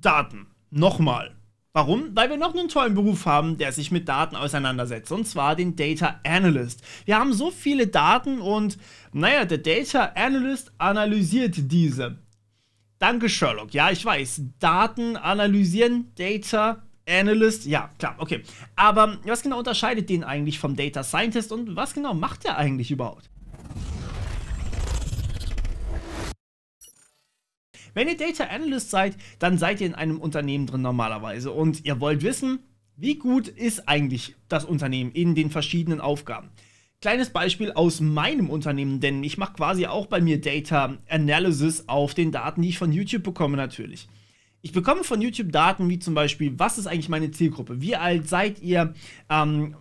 Daten. Nochmal. Warum? Weil wir noch einen tollen Beruf haben, der sich mit Daten auseinandersetzt, und zwar den Data Analyst. Wir haben so viele Daten und, naja, der Data Analyst analysiert diese. Danke, Sherlock. Ja, ich weiß. Daten analysieren, Data Analyst, ja, klar, okay. Aber was genau unterscheidet den eigentlich vom Data Scientist und was genau macht er eigentlich überhaupt? Wenn ihr Data Analyst seid, dann seid ihr in einem Unternehmen drin normalerweise und ihr wollt wissen, wie gut ist eigentlich das Unternehmen in den verschiedenen Aufgaben. Kleines Beispiel aus meinem Unternehmen, denn ich mache quasi auch bei mir Data Analysis auf den Daten, die ich von YouTube bekomme natürlich. Ich bekomme von YouTube Daten wie zum Beispiel, was ist eigentlich meine Zielgruppe? Wie alt seid ihr? Ähm,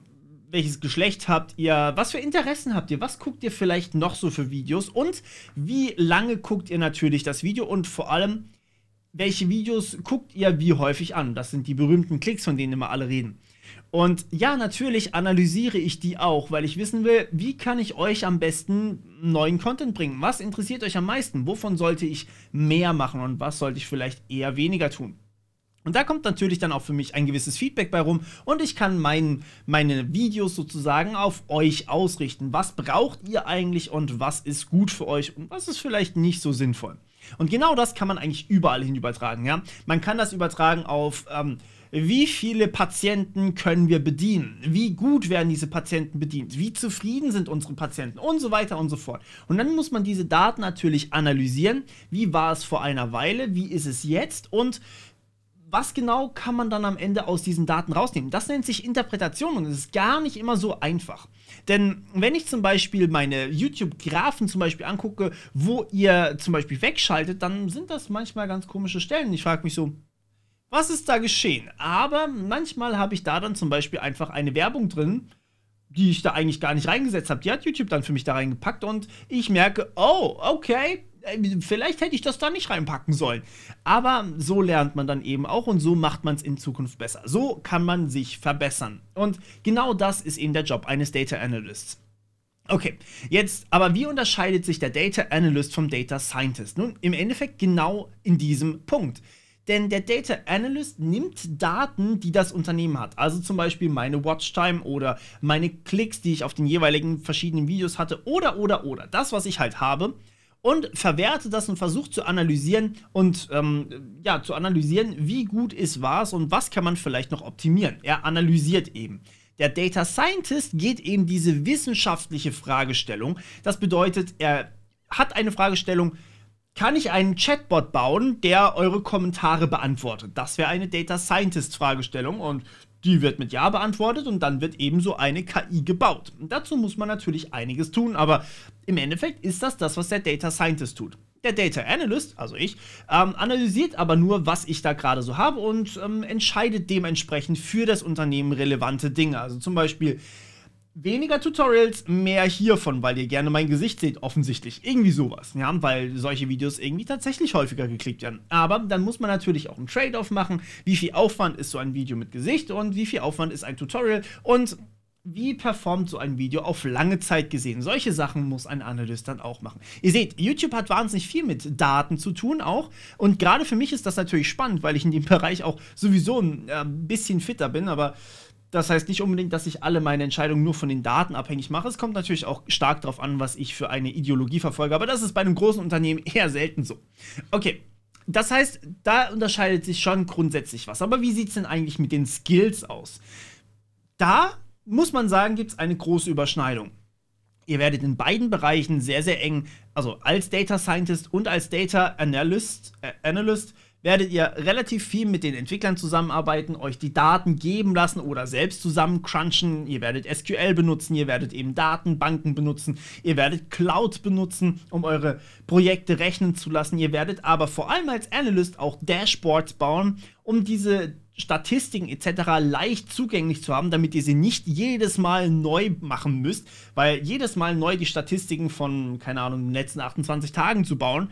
welches Geschlecht habt ihr, was für Interessen habt ihr, was guckt ihr vielleicht noch so für Videos und wie lange guckt ihr natürlich das Video und vor allem, welche Videos guckt ihr wie häufig an. Das sind die berühmten Klicks, von denen immer alle reden. Und ja, natürlich analysiere ich die auch, weil ich wissen will, wie kann ich euch am besten neuen Content bringen? Was interessiert euch am meisten? Wovon sollte ich mehr machen und was sollte ich vielleicht eher weniger tun? Und da kommt natürlich dann auch für mich ein gewisses Feedback bei rum und ich kann mein, meine Videos sozusagen auf euch ausrichten. Was braucht ihr eigentlich und was ist gut für euch und was ist vielleicht nicht so sinnvoll. Und genau das kann man eigentlich überall hin übertragen. Ja? Man kann das übertragen auf... Ähm, wie viele Patienten können wir bedienen? Wie gut werden diese Patienten bedient? Wie zufrieden sind unsere Patienten? Und so weiter und so fort. Und dann muss man diese Daten natürlich analysieren. Wie war es vor einer Weile? Wie ist es jetzt? Und was genau kann man dann am Ende aus diesen Daten rausnehmen? Das nennt sich Interpretation und es ist gar nicht immer so einfach. Denn wenn ich zum Beispiel meine YouTube-Graphen zum Beispiel angucke, wo ihr zum Beispiel wegschaltet, dann sind das manchmal ganz komische Stellen. Ich frage mich so, was ist da geschehen? Aber manchmal habe ich da dann zum Beispiel einfach eine Werbung drin, die ich da eigentlich gar nicht reingesetzt habe. Die hat YouTube dann für mich da reingepackt und ich merke, oh, okay, äh, vielleicht hätte ich das da nicht reinpacken sollen. Aber so lernt man dann eben auch und so macht man es in Zukunft besser. So kann man sich verbessern. Und genau das ist eben der Job eines Data Analysts. Okay, jetzt, aber wie unterscheidet sich der Data Analyst vom Data Scientist? Nun, im Endeffekt genau in diesem Punkt. Denn der Data Analyst nimmt Daten, die das Unternehmen hat. Also zum Beispiel meine Watchtime oder meine Klicks, die ich auf den jeweiligen verschiedenen Videos hatte oder, oder, oder. Das, was ich halt habe und verwerte das und versucht zu analysieren und ähm, ja, zu analysieren, wie gut ist was und was kann man vielleicht noch optimieren. Er analysiert eben. Der Data Scientist geht eben diese wissenschaftliche Fragestellung. Das bedeutet, er hat eine Fragestellung, kann ich einen Chatbot bauen, der eure Kommentare beantwortet? Das wäre eine Data Scientist Fragestellung und die wird mit Ja beantwortet und dann wird ebenso eine KI gebaut. dazu muss man natürlich einiges tun, aber im Endeffekt ist das das, was der Data Scientist tut. Der Data Analyst, also ich, ähm, analysiert aber nur, was ich da gerade so habe und ähm, entscheidet dementsprechend für das Unternehmen relevante Dinge. Also zum Beispiel, weniger Tutorials, mehr hiervon, weil ihr gerne mein Gesicht seht, offensichtlich. Irgendwie sowas, ja, weil solche Videos irgendwie tatsächlich häufiger geklickt werden. Aber dann muss man natürlich auch einen Trade-off machen. Wie viel Aufwand ist so ein Video mit Gesicht und wie viel Aufwand ist ein Tutorial und wie performt so ein Video auf lange Zeit gesehen? Solche Sachen muss ein Analyst dann auch machen. Ihr seht, YouTube hat wahnsinnig viel mit Daten zu tun auch. Und gerade für mich ist das natürlich spannend, weil ich in dem Bereich auch sowieso ein äh, bisschen fitter bin, aber das heißt nicht unbedingt, dass ich alle meine Entscheidungen nur von den Daten abhängig mache. Es kommt natürlich auch stark darauf an, was ich für eine Ideologie verfolge. Aber das ist bei einem großen Unternehmen eher selten so. Okay, das heißt, da unterscheidet sich schon grundsätzlich was. Aber wie sieht es denn eigentlich mit den Skills aus? Da muss man sagen, gibt es eine große Überschneidung. Ihr werdet in beiden Bereichen sehr, sehr eng, also als Data Scientist und als Data Analyst, äh, Analyst werdet ihr relativ viel mit den Entwicklern zusammenarbeiten, euch die Daten geben lassen oder selbst zusammen crunchen. Ihr werdet SQL benutzen, ihr werdet eben Datenbanken benutzen, ihr werdet Cloud benutzen, um eure Projekte rechnen zu lassen. Ihr werdet aber vor allem als Analyst auch Dashboards bauen, um diese Statistiken etc. leicht zugänglich zu haben, damit ihr sie nicht jedes Mal neu machen müsst, weil jedes Mal neu die Statistiken von, keine Ahnung, den letzten 28 Tagen zu bauen,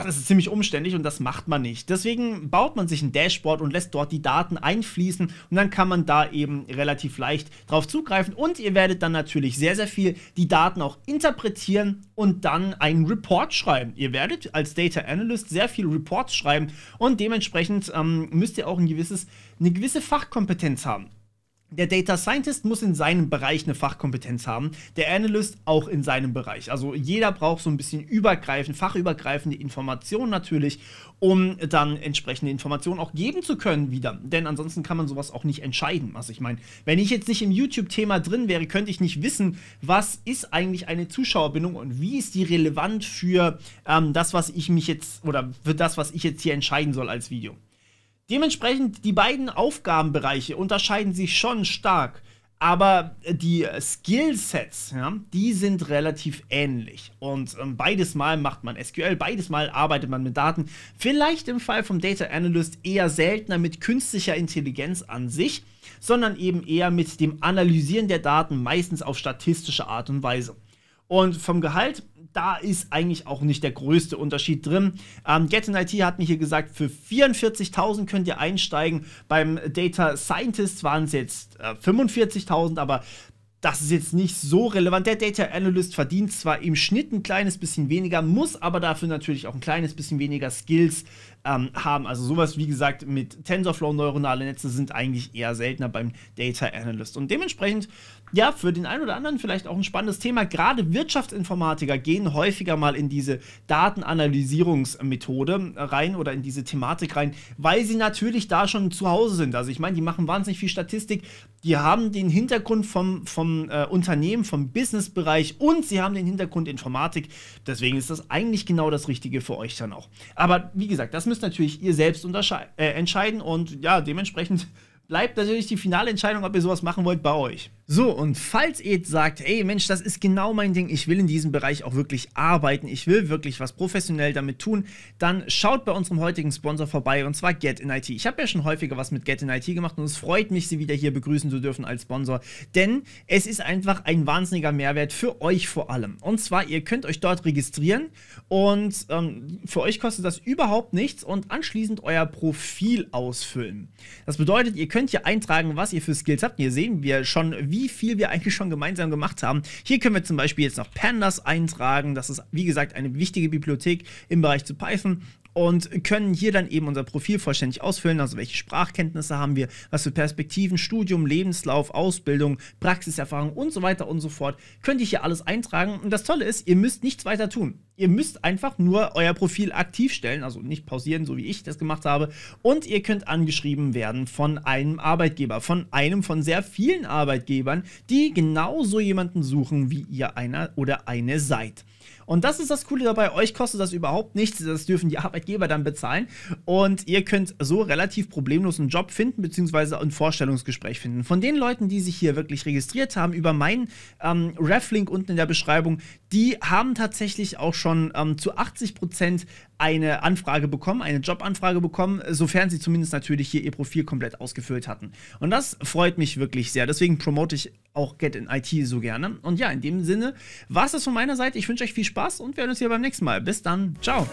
das ist ziemlich umständlich und das macht man nicht. Deswegen baut man sich ein Dashboard und lässt dort die Daten einfließen und dann kann man da eben relativ leicht drauf zugreifen und ihr werdet dann natürlich sehr, sehr viel die Daten auch interpretieren und dann einen Report schreiben. Ihr werdet als Data Analyst sehr viel Reports schreiben und dementsprechend ähm, müsst ihr auch ein gewisses, eine gewisse Fachkompetenz haben der Data Scientist muss in seinem Bereich eine Fachkompetenz haben, der Analyst auch in seinem Bereich. Also jeder braucht so ein bisschen übergreifend, fachübergreifende Informationen natürlich, um dann entsprechende Informationen auch geben zu können wieder. Denn ansonsten kann man sowas auch nicht entscheiden. Also ich meine, wenn ich jetzt nicht im YouTube-Thema drin wäre, könnte ich nicht wissen, was ist eigentlich eine Zuschauerbindung und wie ist die relevant für ähm, das, was ich mich jetzt oder für das, was ich jetzt hier entscheiden soll als Video. Dementsprechend, die beiden Aufgabenbereiche unterscheiden sich schon stark. Aber die Skillsets, ja, die sind relativ ähnlich. Und ähm, beides Mal macht man SQL, beides Mal arbeitet man mit Daten. Vielleicht im Fall vom Data Analyst eher seltener mit künstlicher Intelligenz an sich, sondern eben eher mit dem Analysieren der Daten, meistens auf statistische Art und Weise. Und vom Gehalt da ist eigentlich auch nicht der größte Unterschied drin. Ähm, Get in IT hat mir hier gesagt, für 44.000 könnt ihr einsteigen. Beim Data Scientist waren es jetzt äh, 45.000, aber das ist jetzt nicht so relevant. Der Data Analyst verdient zwar im Schnitt ein kleines bisschen weniger, muss aber dafür natürlich auch ein kleines bisschen weniger Skills ähm, haben. Also sowas, wie gesagt, mit TensorFlow neuronale Netze sind eigentlich eher seltener beim Data Analyst. Und dementsprechend, ja, für den einen oder anderen vielleicht auch ein spannendes Thema. Gerade Wirtschaftsinformatiker gehen häufiger mal in diese Datenanalysierungsmethode rein oder in diese Thematik rein, weil sie natürlich da schon zu Hause sind. Also ich meine, die machen wahnsinnig viel Statistik. Die haben den Hintergrund vom, vom äh, Unternehmen, vom Businessbereich und sie haben den Hintergrund Informatik. Deswegen ist das eigentlich genau das Richtige für euch dann auch. Aber wie gesagt, das müsst natürlich ihr selbst äh, entscheiden und ja, dementsprechend bleibt natürlich die finale Entscheidung, ob ihr sowas machen wollt, bei euch. So, und falls ihr sagt, ey Mensch, das ist genau mein Ding, ich will in diesem Bereich auch wirklich arbeiten, ich will wirklich was professionell damit tun, dann schaut bei unserem heutigen Sponsor vorbei und zwar Get in IT. Ich habe ja schon häufiger was mit Get in IT gemacht und es freut mich, sie wieder hier begrüßen zu dürfen als Sponsor, denn es ist einfach ein wahnsinniger Mehrwert für euch vor allem. Und zwar, ihr könnt euch dort registrieren und ähm, für euch kostet das überhaupt nichts und anschließend euer Profil ausfüllen. Das bedeutet, ihr könnt hier eintragen, was ihr für Skills habt. Hier sehen wir schon, wie wie viel wir eigentlich schon gemeinsam gemacht haben. Hier können wir zum Beispiel jetzt noch Pandas eintragen. Das ist, wie gesagt, eine wichtige Bibliothek im Bereich zu Python und können hier dann eben unser Profil vollständig ausfüllen. Also welche Sprachkenntnisse haben wir, was für Perspektiven, Studium, Lebenslauf, Ausbildung, Praxiserfahrung und so weiter und so fort. Könnt ihr hier alles eintragen. Und das Tolle ist, ihr müsst nichts weiter tun. Ihr müsst einfach nur euer Profil aktiv stellen, also nicht pausieren, so wie ich das gemacht habe. Und ihr könnt angeschrieben werden von einem Arbeitgeber, von einem von sehr vielen Arbeitgebern, die genauso jemanden suchen, wie ihr einer oder eine seid. Und das ist das Coole dabei, euch kostet das überhaupt nichts, das dürfen die Arbeitgeber dann bezahlen und ihr könnt so relativ problemlos einen Job finden beziehungsweise ein Vorstellungsgespräch finden. Von den Leuten, die sich hier wirklich registriert haben, über meinen ähm, Reflink unten in der Beschreibung, die haben tatsächlich auch schon ähm, zu 80% eine Anfrage bekommen, eine Jobanfrage bekommen, sofern sie zumindest natürlich hier ihr Profil komplett ausgefüllt hatten. Und das freut mich wirklich sehr. Deswegen promote ich auch Get in IT so gerne. Und ja, in dem Sinne war es das von meiner Seite. Ich wünsche euch viel Spaß und wir hören uns hier beim nächsten Mal. Bis dann. Ciao.